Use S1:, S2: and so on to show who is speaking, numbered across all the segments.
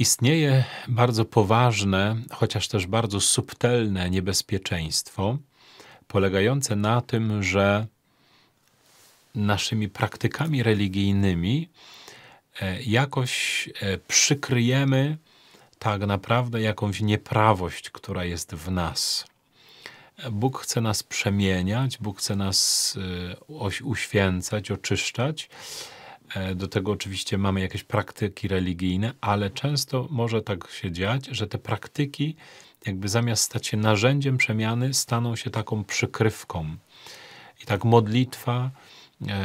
S1: istnieje bardzo poważne, chociaż też bardzo subtelne niebezpieczeństwo, polegające na tym, że naszymi praktykami religijnymi e, jakoś e, przykryjemy tak naprawdę jakąś nieprawość, która jest w nas. Bóg chce nas przemieniać, Bóg chce nas e, uświęcać, oczyszczać E, do tego oczywiście mamy jakieś praktyki religijne, ale często może tak się dziać, że te praktyki, jakby zamiast stać się narzędziem przemiany, staną się taką przykrywką. I tak modlitwa e,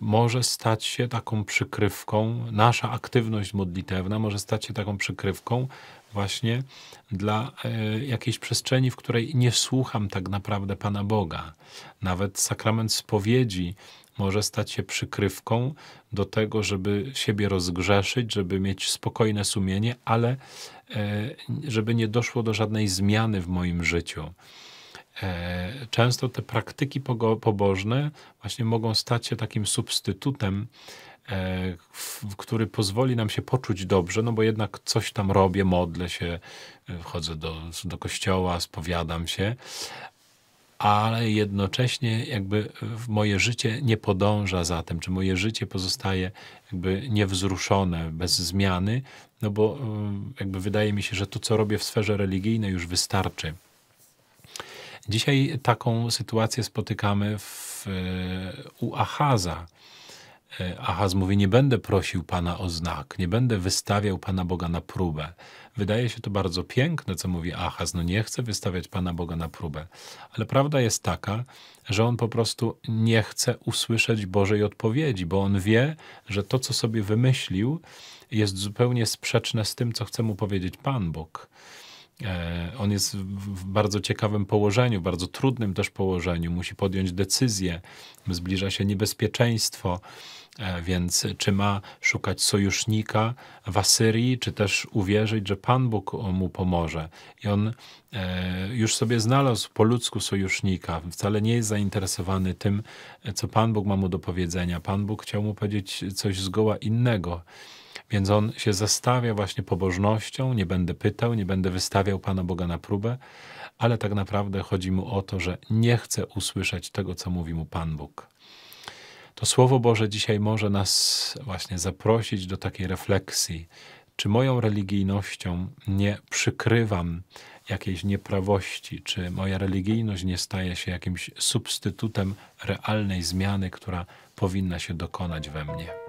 S1: może stać się taką przykrywką, nasza aktywność modlitewna może stać się taką przykrywką właśnie dla e, jakiejś przestrzeni, w której nie słucham tak naprawdę Pana Boga. Nawet sakrament spowiedzi może stać się przykrywką do tego, żeby siebie rozgrzeszyć, żeby mieć spokojne sumienie, ale e, żeby nie doszło do żadnej zmiany w moim życiu. E, często te praktyki pobożne właśnie mogą stać się takim substytutem, e, który pozwoli nam się poczuć dobrze, no bo jednak coś tam robię, modlę się, chodzę do, do kościoła, spowiadam się, ale jednocześnie jakby moje życie nie podąża za tym, czy moje życie pozostaje jakby niewzruszone, bez zmiany, no bo y, jakby wydaje mi się, że to, co robię w sferze religijnej już wystarczy. Dzisiaj taką sytuację spotykamy w, y, u Achaza, E, Ahaz mówi, nie będę prosił Pana o znak, nie będę wystawiał Pana Boga na próbę. Wydaje się to bardzo piękne, co mówi Ahaz, no nie chcę wystawiać Pana Boga na próbę. Ale prawda jest taka, że on po prostu nie chce usłyszeć Bożej odpowiedzi, bo on wie, że to, co sobie wymyślił, jest zupełnie sprzeczne z tym, co chce mu powiedzieć Pan Bóg. E, on jest w bardzo ciekawym położeniu, bardzo trudnym też położeniu, musi podjąć decyzję, zbliża się niebezpieczeństwo. E, więc czy ma szukać sojusznika w Asyrii, czy też uwierzyć, że Pan Bóg mu pomoże? I on e, już sobie znalazł po ludzku sojusznika, wcale nie jest zainteresowany tym, co Pan Bóg ma mu do powiedzenia. Pan Bóg chciał mu powiedzieć coś zgoła innego. Więc on się zastawia właśnie pobożnością, nie będę pytał, nie będę wystawiał Pana Boga na próbę, ale tak naprawdę chodzi mu o to, że nie chce usłyszeć tego, co mówi mu Pan Bóg. To Słowo Boże dzisiaj może nas właśnie zaprosić do takiej refleksji, czy moją religijnością nie przykrywam jakiejś nieprawości, czy moja religijność nie staje się jakimś substytutem realnej zmiany, która powinna się dokonać we mnie.